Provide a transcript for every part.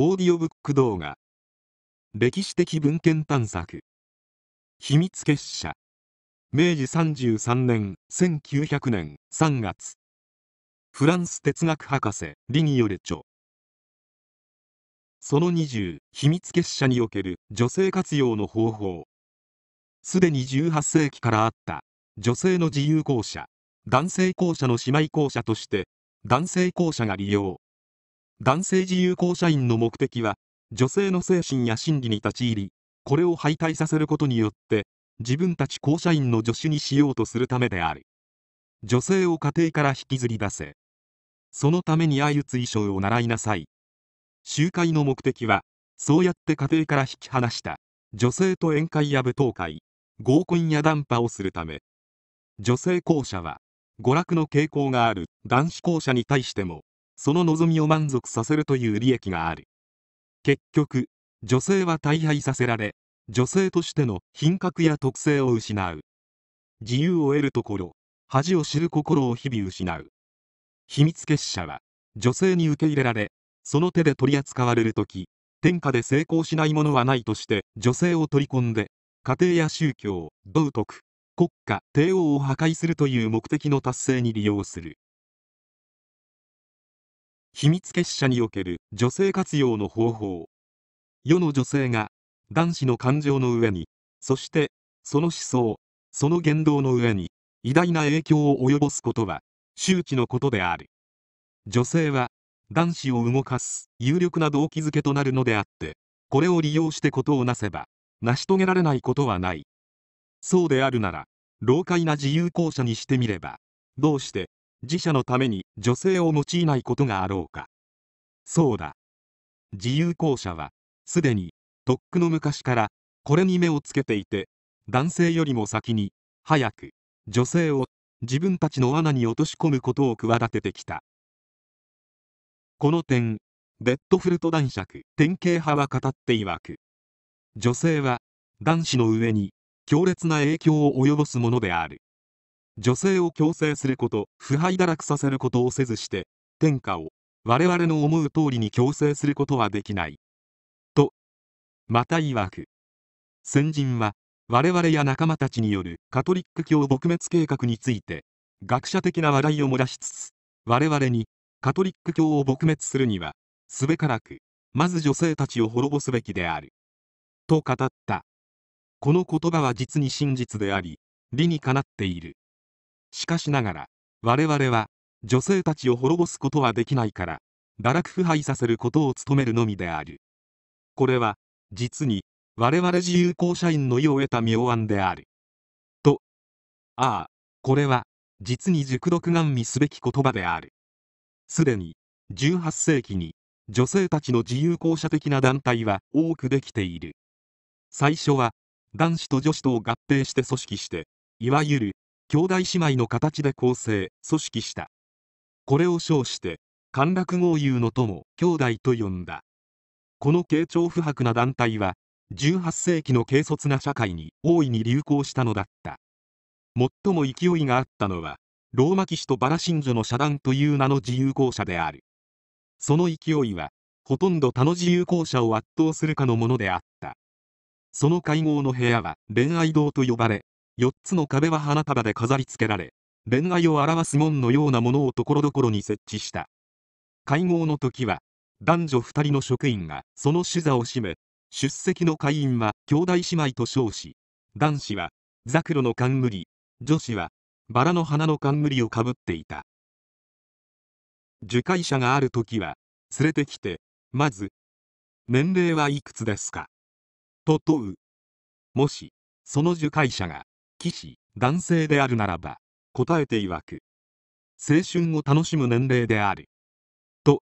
オーディオブック動画歴史的文献探索秘密結社明治33年1900年3月フランス哲学博士リオレチ著その20秘密結社における女性活用の方法すでに18世紀からあった女性の自由校舎男性校舎の姉妹校舎として男性校舎が利用男性自由公社員の目的は女性の精神や心理に立ち入りこれを敗退させることによって自分たち公社員の助手にしようとするためである女性を家庭から引きずり出せそのためにあゆつ衣装を習いなさい集会の目的はそうやって家庭から引き離した女性と宴会や舞踏会合コンや談破をするため女性校舎は娯楽の傾向がある男子校舎に対してもその望みを満足させるという利益がある結局女性は大敗させられ女性としての品格や特性を失う自由を得るところ恥を知る心を日々失う秘密結社は女性に受け入れられその手で取り扱われる時天下で成功しないものはないとして女性を取り込んで家庭や宗教道徳国家帝王を破壊するという目的の達成に利用する秘密結社における女性活用の方法世の女性が男子の感情の上にそしてその思想その言動の上に偉大な影響を及ぼすことは周知のことである女性は男子を動かす有力な動機づけとなるのであってこれを利用してことをなせば成し遂げられないことはないそうであるなら老快な自由校舎にしてみればどうして自社のために女性を用いないことがあろうかそうだ自由校舎はすでにとっくの昔からこれに目をつけていて男性よりも先に早く女性を自分たちの罠に落とし込むことを企ててきたこの点デッドフルト男爵典型派は語っていわく女性は男子の上に強烈な影響を及ぼすものである女性を強制すること腐敗堕落させることをせずして天下を我々の思う通りに強制することはできないとまた曰く先人は我々や仲間たちによるカトリック教撲滅計画について学者的な話題を漏らしつつ我々にカトリック教を撲滅するにはすべからくまず女性たちを滅ぼすべきであると語ったこの言葉は実に真実であり理にかなっているしかしながら我々は女性たちを滅ぼすことはできないから堕落腐敗させることを努めるのみであるこれは実に我々自由公社員の意を得た妙案であるとああこれは実に熟読んみすべき言葉であるすでに18世紀に女性たちの自由公社的な団体は多くできている最初は男子と女子とを合併して組織していわゆる兄弟姉妹の形で構成組織したこれを称して陥落豪遊の友兄弟と呼んだこの慶長不白な団体は18世紀の軽率な社会に大いに流行したのだった最も勢いがあったのはローマ騎士とバラ神女の社団という名の自由校舎であるその勢いはほとんど他の自由校舎を圧倒するかのものであったその会合の部屋は恋愛堂と呼ばれ4つの壁は花束で飾り付けられ、恋愛を表す門のようなものをところどころに設置した。会合の時は、男女2人の職員がその主座を占め、出席の会員は兄弟姉妹と称し、男子はザクロの冠、女子はバラの花の冠をかぶっていた。受会者がある時は、連れてきて、まず、年齢はいくつですかと問う。もし、その受会者が、騎士男性であるならば答えて曰く青春を楽しむ年齢であると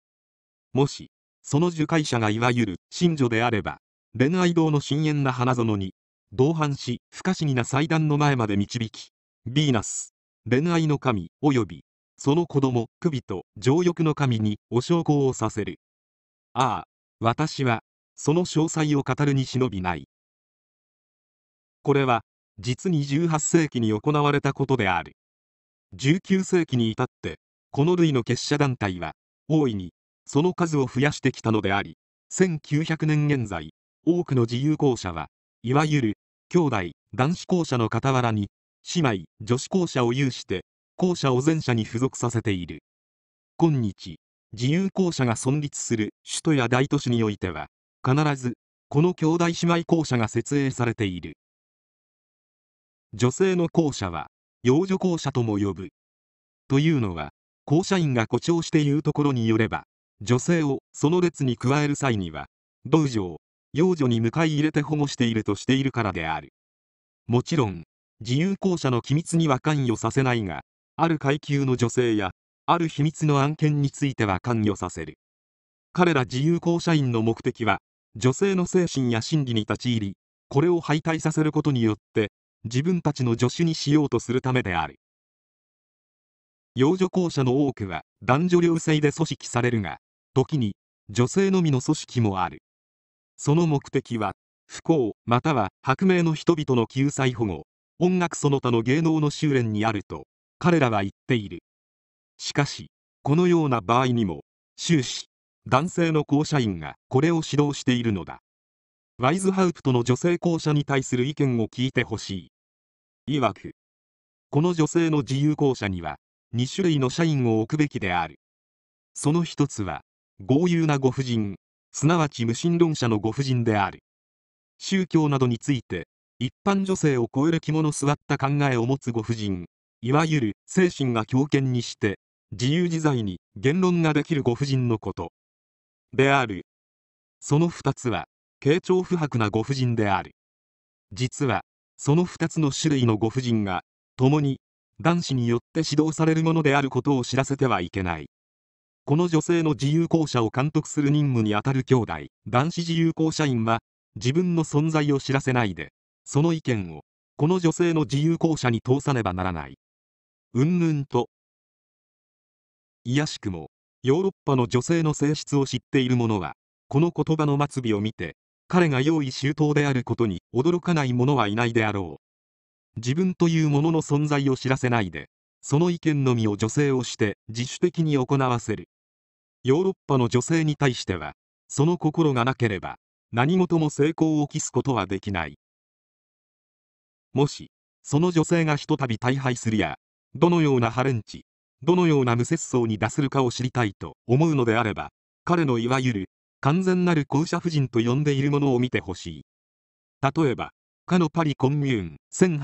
もしその受戒者がいわゆる信女であれば恋愛堂の深淵な花園に同伴し不可思議な祭壇の前まで導きヴィーナス恋愛の神およびその子供首と情欲の神にお焼香をさせるああ私はその詳細を語るに忍びないこれは実に18世紀に行われたことである19世紀に至ってこの類の結社団体は大いにその数を増やしてきたのであり1900年現在多くの自由校舎はいわゆる兄弟男子校舎の傍らに姉妹女子校舎を有して校舎を全社に付属させている今日自由校舎が存立する首都や大都市においては必ずこの兄弟姉妹校舎が設営されている女性の校舎は養女校舎とも呼ぶというのは校舎員が誇張して言うところによれば女性をその列に加える際には道場養女に迎え入れて保護しているとしているからであるもちろん自由校舎の機密には関与させないがある階級の女性やある秘密の案件については関与させる彼ら自由校舎員の目的は女性の精神や心理に立ち入りこれを敗退させることによって自分たちの助手にしようとするためである養女校舎の多くは男女両性で組織されるが時に女性のみの組織もあるその目的は不幸または革命の人々の救済保護音楽その他の芸能の修練にあると彼らは言っているしかしこのような場合にも終始男性の校舎員がこれを指導しているのだワイズハウプトの女性校舎に対する意見を聞いてほしい曰くこの女性の自由公社には2種類の社員を置くべきであるその一つは豪遊なご婦人すなわち無神論者のご婦人である宗教などについて一般女性を超える肝の据わった考えを持つご婦人いわゆる精神が強権にして自由自在に言論ができるご婦人のことであるその2つは傾聴不白なご婦人である実はその2つの種類のご婦人が、共に、男子によって指導されるものであることを知らせてはいけない。この女性の自由校舎を監督する任務にあたる兄弟、男子自由校舎員は、自分の存在を知らせないで、その意見を、この女性の自由校舎に通さねばならない。うんぬんと、いやしくも、ヨーロッパの女性の性質を知っている者は、この言葉の末尾を見て、彼が用意周到であることに驚かない者はいないであろう自分というものの存在を知らせないでその意見のみを女性をして自主的に行わせるヨーロッパの女性に対してはその心がなければ何事も成功を期すことはできないもしその女性がひとたび大敗するやどのようなハレンチどのような無節操に出せるかを知りたいと思うのであれば彼のいわゆる完全なる後者夫人と呼んでいるものを見てほしい。例えば、かのパリコンミューン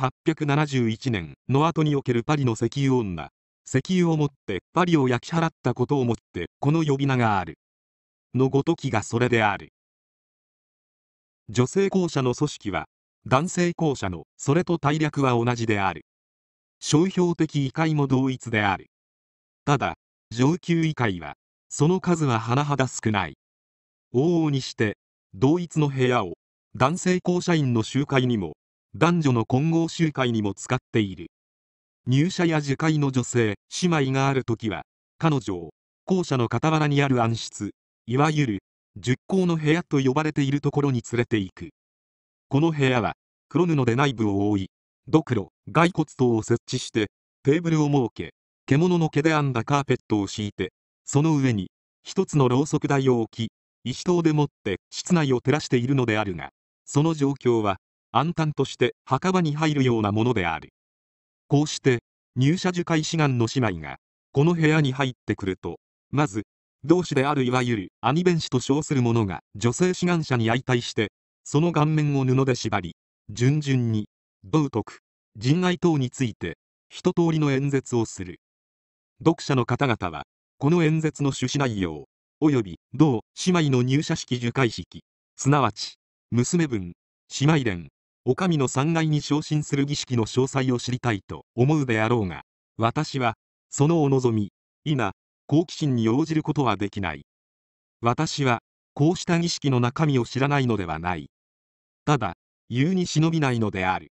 1871年の後におけるパリの石油女、石油を持ってパリを焼き払ったことをもってこの呼び名がある。のごときがそれである。女性校舎の組織は、男性校舎のそれと大略は同じである。商標的異界も同一である。ただ、上級異界は、その数は甚だ少ない。往々にして同一の部屋を男性校舎員の集会にも男女の混合集会にも使っている入社や受会の女性姉妹がある時は彼女を校舎の傍らにある暗室いわゆる十校の部屋と呼ばれているところに連れて行くこの部屋は黒布で内部を覆いドクロ骸骨等を設置してテーブルを設け獣の毛で編んだカーペットを敷いてその上に一つのろうそく台を置き石灯でもって室内を照らしているのであるがその状況は暗淡として墓場に入るようなものであるこうして入社樹海志願の姉妹がこの部屋に入ってくるとまず同志であるいわゆる兄弁士と称する者が女性志願者に相対してその顔面を布で縛り順々に道徳人愛等について一通りの演説をする読者の方々はこの演説の趣旨内容及び同姉妹の入社式受会式すなわち娘分姉妹連お上の三階に昇進する儀式の詳細を知りたいと思うであろうが私はそのお望み今好奇心に応じることはできない私はこうした儀式の中身を知らないのではないただ言うに忍びないのである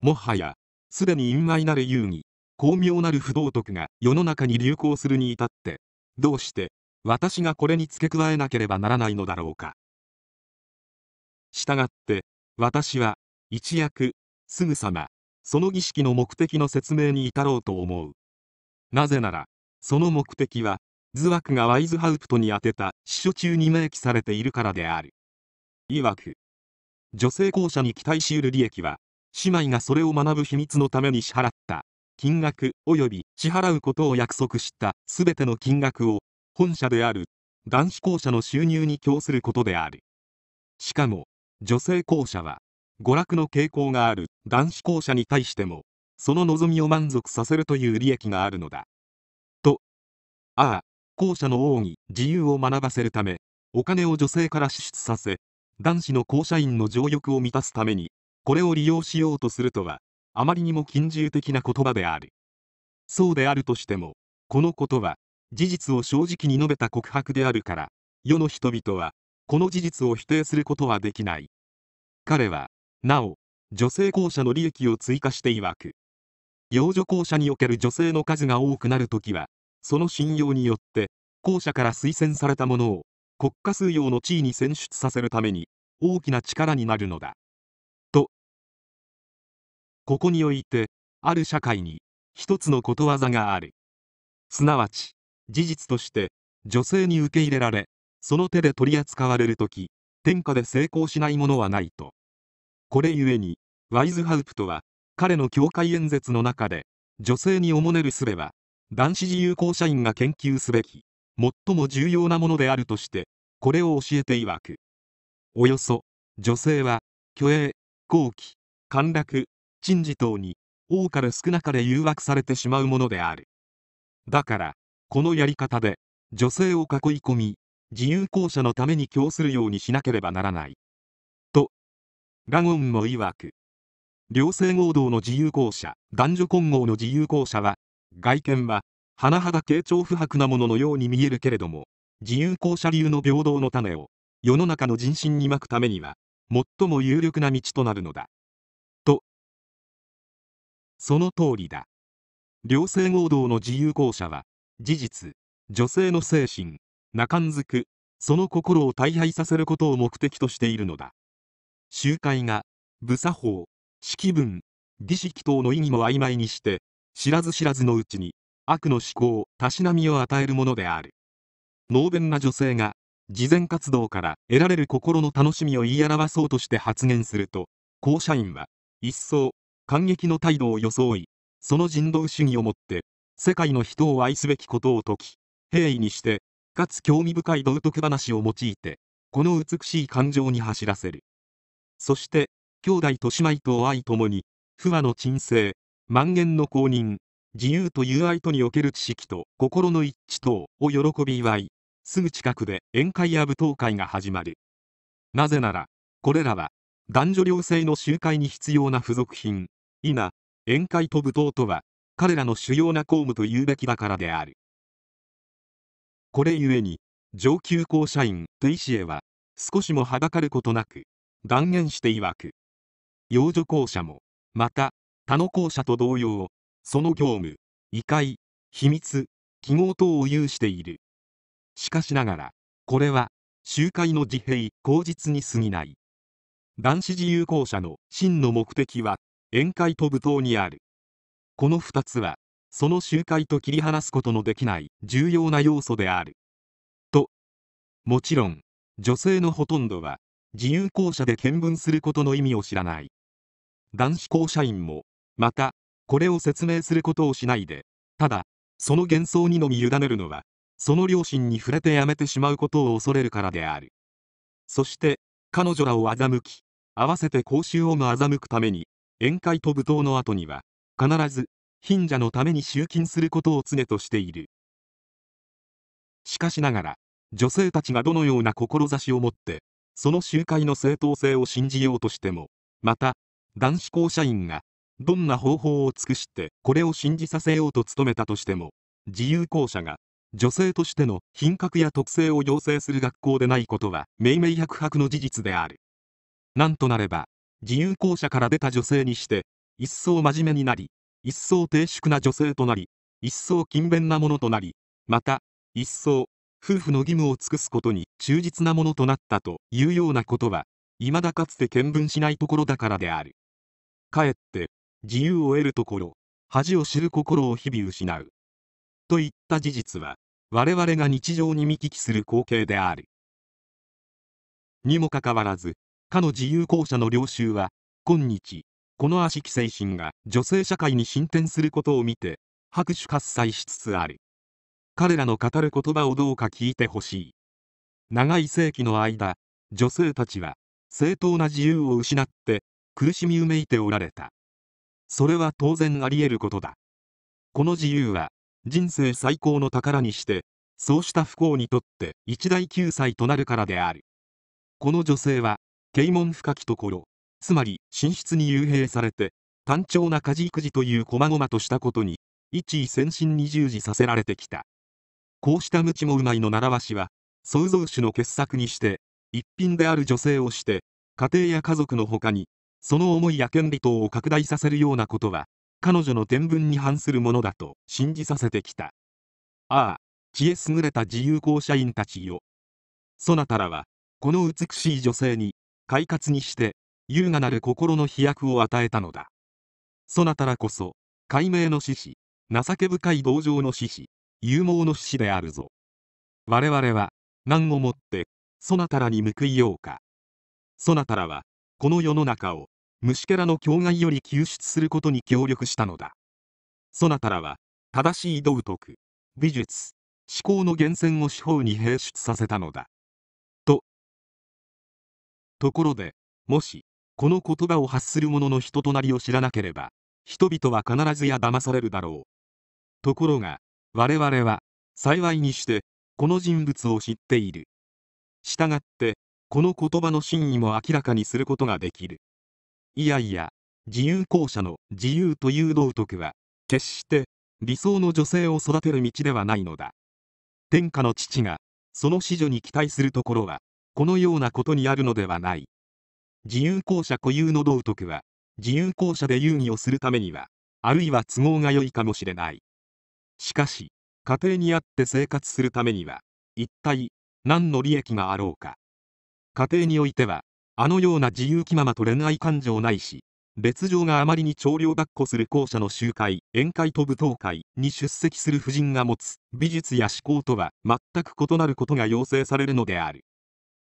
もはやすでに陰霾なる遊戯巧妙なる不道徳が世の中に流行するに至ってどうして私がこれに付け加えなければならないのだろうか。したがって、私は、一躍、すぐさま、その儀式の目的の説明に至ろうと思う。なぜなら、その目的は、ズワクがワイズハウプトに宛てた司書中に明記されているからである。いわく、女性校舎に期待しうる利益は、姉妹がそれを学ぶ秘密のために支払った金額及び支払うことを約束したすべての金額を本社である男子校舎の収入に供することであるしかも女性校舎は娯楽の傾向がある男子校舎に対してもその望みを満足させるという利益があるのだとああ校舎の王に自由を学ばせるためお金を女性から支出させ男子の校舎員の情欲を満たすためにこれを利用しようとするとはあまりにも近従的な言葉であるそうであるとしてもこのことは事実を正直に述べた告白であるから世の人々はこの事実を否定することはできない彼はなお女性校舎の利益を追加していわく養女校舎における女性の数が多くなるときはその信用によって校舎から推薦されたものを国家数要の地位に選出させるために大きな力になるのだとここにおいてある社会に一つのことわざがあるすなわち事実として女性に受け入れられその手で取り扱われる時天下で成功しないものはないとこれゆえにワイズハウプトは彼の教会演説の中で女性におもねるすべは男子自由校社員が研究すべき最も重要なものであるとしてこれを教えて曰くおよそ女性は虚栄後期陥落珍事等に多かれ少なかれ誘惑されてしまうものであるだからこのやり方で女性を囲い込み自由校舎のために供するようにしなければならないとラゴンも曰く両性合同の自由校舎男女混合の自由校舎は外見は甚だ傾聴不白なもののように見えるけれども自由校舎流の平等の種を世の中の人心にまくためには最も有力な道となるのだとその通りだ両性合同の自由校舎は事実女性の精神中んづくその心を大敗させることを目的としているのだ集会が武作法式文儀式等の意義も曖昧にして知らず知らずのうちに悪の思考たしなみを与えるものである能弁な女性が慈善活動から得られる心の楽しみを言い表そうとして発言すると公社員は一層感激の態度を装いその人道主義をもって世界の人を愛すべきことを説き平易にしてかつ興味深い道徳話を用いてこの美しい感情に走らせるそして兄弟と姉妹と愛ともに不和の鎮静蔓延の公認自由と友愛とにおける知識と心の一致等を喜び祝いすぐ近くで宴会や舞踏会が始まるなぜならこれらは男女両性の集会に必要な付属品否宴会と舞踏とは彼らの主要な公務と言うべきだからである。これゆえに、上級公社員、と医イシエは、少しもはばかることなく、断言して曰く。養女公社も、また、他の公社と同様、その業務、異界、秘密、記号等を有している。しかしながら、これは、集会の自閉、口実に過ぎない。男子自由校舎の真の目的は、宴会と舞踏にある。この2つはその集会と切り離すことのできない重要な要素であるともちろん女性のほとんどは自由校舎で見聞することの意味を知らない男子校舎員もまたこれを説明することをしないでただその幻想にのみ委ねるのはその両親に触れてやめてしまうことを恐れるからであるそして彼女らを欺き合わせて講習をも欺くために宴会と舞踏の後には必ず、貧者のために集金することを常としている。しかしながら、女性たちがどのような志を持って、その集会の正当性を信じようとしても、また、男子校社員が、どんな方法を尽くして、これを信じさせようと努めたとしても、自由校舎が、女性としての品格や特性を要請する学校でないことは、明々白々の事実である。なんとなれば、自由校舎から出た女性にして、一層真面目になり、一層低粛な女性となり、一層勤勉なものとなり、また、一層、夫婦の義務を尽くすことに忠実なものとなったというようなことは、未だかつて見聞しないところだからである。かえって、自由を得るところ、恥を知る心を日々失う。といった事実は、我々が日常に見聞きする光景である。にもかかわらず、かの自由校舎の領収は、今日、この悪しき精神が女性社会に進展することを見て、拍手喝采しつつある。彼らの語る言葉をどうか聞いてほしい。長い世紀の間、女性たちは正当な自由を失って苦しみうめいておられた。それは当然あり得ることだ。この自由は人生最高の宝にして、そうした不幸にとって一大救済となるからである。この女性は、啓蒙深きところ、つまり寝室に幽閉されて単調な家事育児という細々としたことに一位先進に従事させられてきたこうした無知もうまいの習わしは創造主の傑作にして一品である女性をして家庭や家族の他にその思いや権利等を拡大させるようなことは彼女の天文に反するものだと信じさせてきたああ知恵優れた自由校社員たちよそなたらはこの美しい女性に快活にして優雅なる心の飛躍を与えたのだそなたらこそ解明の獅子情け深い同情の獅子勇猛の獅子であるぞ我々は何をもってそなたらに報いようかそなたらはこの世の中を虫けらの境外より救出することに協力したのだそなたらは正しい道徳美術思考の源泉を四方に併出させたのだとところでもしこの言葉を発する者の人となりを知らなければ、人々は必ずや騙されるだろう。ところが、我々は、幸いにして、この人物を知っている。したがって、この言葉の真意も明らかにすることができる。いやいや、自由校舎の自由という道徳は、決して理想の女性を育てる道ではないのだ。天下の父が、その子女に期待するところは、このようなことにあるのではない。自由公社固有の道徳は、自由公社で遊戯をするためには、あるいは都合が良いかもしれない。しかし、家庭にあって生活するためには、一体、何の利益があろうか。家庭においては、あのような自由気ままと恋愛感情ないし、別状があまりに長量抱っこする校舎の集会、宴会と舞踏会に出席する婦人が持つ美術や思考とは全く異なることが要請されるのである。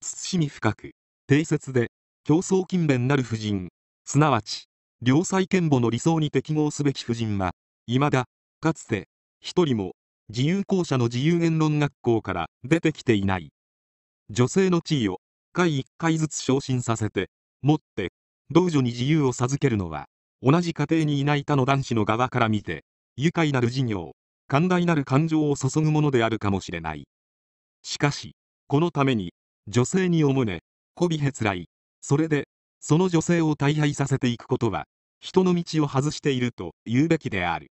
慎み深く、定説で競争勤勉なる婦人、すなわち、良妻賢母の理想に適合すべき婦人は、いまだ、かつて、一人も、自由校舎の自由言論学校から出てきていない。女性の地位を、回一回ずつ昇進させて、もって、同女に自由を授けるのは、同じ家庭にいない他の男子の側から見て、愉快なる事業、寛大なる感情を注ぐものであるかもしれない。しかし、このために、女性におむね、媚びへつらい、それで、その女性を大敗させていくことは、人の道を外していると言うべきである。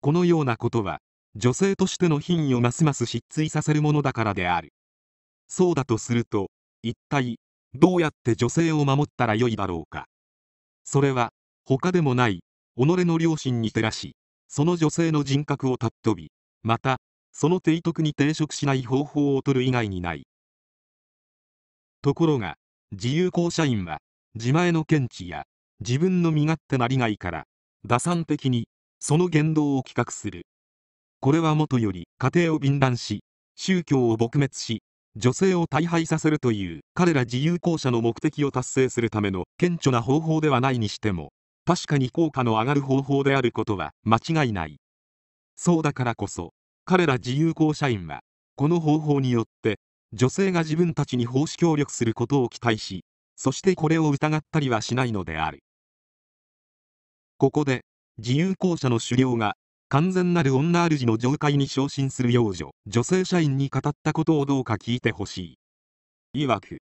このようなことは、女性としての品位をますます失墜させるものだからである。そうだとすると、一体、どうやって女性を守ったらよいだろうか。それは、他でもない、己の良心に照らし、その女性の人格を尊び、また、その提督に抵触しない方法を取る以外にない。ところが、自由公社員は自前の見地や自分の身勝手な利害から打算的にその言動を企画するこれはもとより家庭を敏乱し宗教を撲滅し女性を大敗させるという彼ら自由公社の目的を達成するための顕著な方法ではないにしても確かに効果の上がる方法であることは間違いないそうだからこそ彼ら自由公社員はこの方法によって女性が自分たちに奉仕協力することを期待しそしてこれを疑ったりはしないのであるここで自由公社の狩猟が完全なる女主の上階に昇進する幼女女性社員に語ったことをどうか聞いてほしいいわく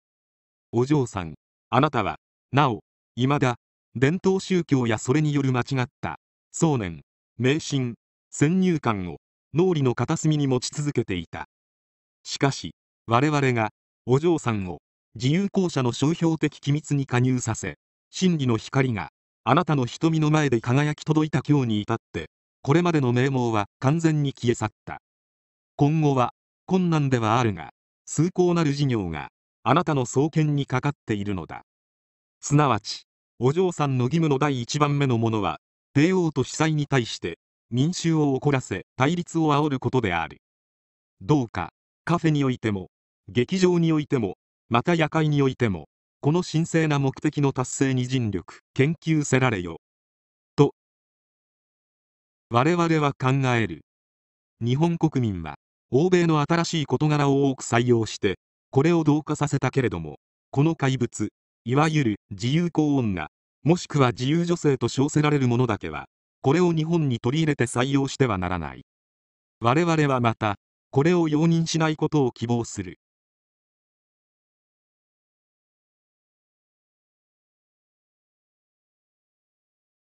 お嬢さんあなたはなおいまだ伝統宗教やそれによる間違った想念迷信先入観を脳裏の片隅に持ち続けていたしかし我々がお嬢さんを自由公社の商標的機密に加入させ真理の光があなたの瞳の前で輝き届いた今日に至ってこれまでの名門は完全に消え去った今後は困難ではあるが崇高なる事業があなたの創建にかかっているのだすなわちお嬢さんの義務の第1番目のものは帝王と司祭に対して民衆を怒らせ対立を煽ることであるどうかカフェにおいても劇場においても、また夜会においても、この神聖な目的の達成に尽力、研究せられよ。と、我々は考える。日本国民は、欧米の新しい事柄を多く採用して、これを同化させたけれども、この怪物、いわゆる自由公女、もしくは自由女性と称せられるものだけは、これを日本に取り入れて採用してはならない。我々はまた、これを容認しないことを希望する。